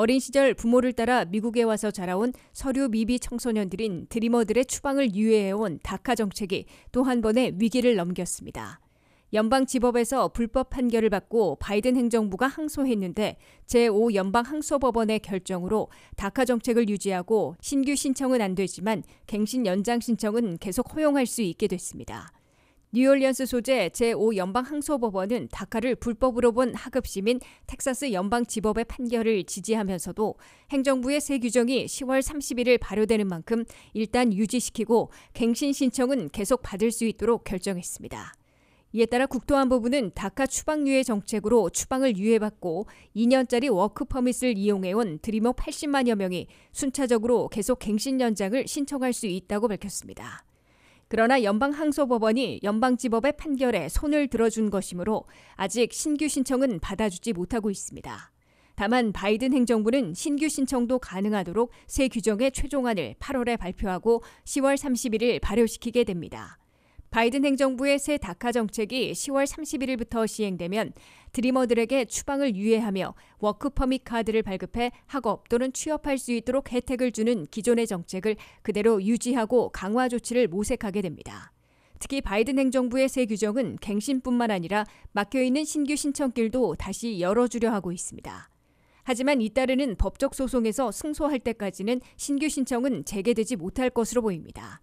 어린 시절 부모를 따라 미국에 와서 자라온 서류 미비 청소년들인 드리머들의 추방을 유예해온 다카 정책이 또 한 번의 위기를 넘겼습니다. 연방지법에서 불법 판결을 받고 바이든 행정부가 항소했는데 제5 연방항소법원의 결정으로 다카 정책을 유지하고 신규 신청은 안 되지만 갱신 연장 신청은 계속 허용할 수 있게 됐습니다. 뉴올리언스 소재 제5연방항소법원은 다카를 불법으로 본 하급 시민 텍사스 연방지법의 판결을 지지하면서도 행정부의 새 규정이 10월 31일 발효되는 만큼 일단 유지시키고 갱신 신청은 계속 받을 수 있도록 결정했습니다. 이에 따라 국토안보부는 다카 추방유예 정책으로 추방을 유예받고 2년짜리 워크퍼밋을 이용해온 드림업 80만여 명이 순차적으로 계속 갱신 연장을 신청할 수 있다고 밝혔습니다. 그러나 연방항소법원이 연방지법의 판결에 손을 들어준 것이므로 아직 신규 신청은 받아주지 못하고 있습니다. 다만 바이든 행정부는 신규 신청도 가능하도록 새 규정의 최종안을 8월에 발표하고 10월 31일 발효시키게 됩니다. 바이든 행정부의 새 다카 정책이 10월 31일부터 시행되면 드리머들에게 추방을 유예하며 워크퍼밋 카드를 발급해 학업 또는 취업할 수 있도록 혜택을 주는 기존의 정책을 그대로 유지하고 강화 조치를 모색하게 됩니다. 특히 바이든 행정부의 새 규정은 갱신뿐만 아니라 막혀있는 신규 신청길도 다시 열어주려 하고 있습니다. 하지만 잇따르는 법적 소송에서 승소할 때까지는 신규 신청은 재개되지 못할 것으로 보입니다.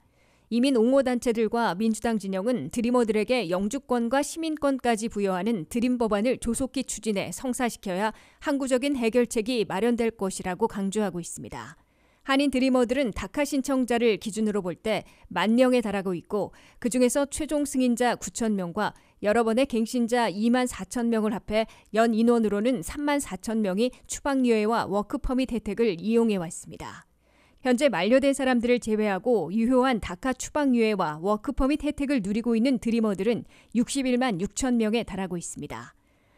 이민 옹호 단체들과 민주당 진영은 드림어들에게 영주권과 시민권까지 부여하는 드림 법안을 조속히 추진해 성사시켜야 항구적인 해결책이 마련될 것이라고 강조하고 있습니다. 한인 드리머들은 다카 신청자를 기준으로 볼 때 만 명에 달하고 있고 그중에서 최종 승인자 9천 명과 여러 번의 갱신자 2만 4천 명을 합해 연 인원으로는 3만 4천 명이 추방유예와 워크퍼밋 혜택을 이용해 왔습니다. 현재 만료된 사람들을 제외하고 유효한 다카 추방유예와 워크퍼밋 혜택을 누리고 있는 드리머들은 61만 6천 명에 달하고 있습니다.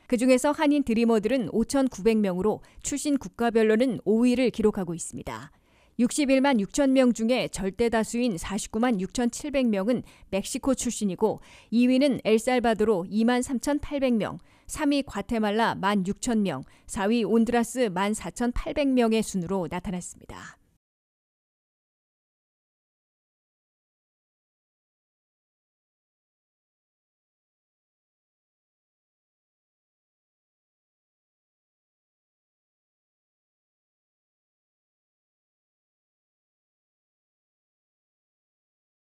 그중에서 한인 드리머들은 5,900명으로 출신 국가별로는 5위를 기록하고 있습니다. 61만 6천 명 중에 절대 다수인 49만 6,700명은 멕시코 출신이고 2위는 엘살바도로 2만 3,800명, 3위 과테말라 1만 6천 명, 4위 온드라스 1만 4,800명의 순으로 나타났습니다.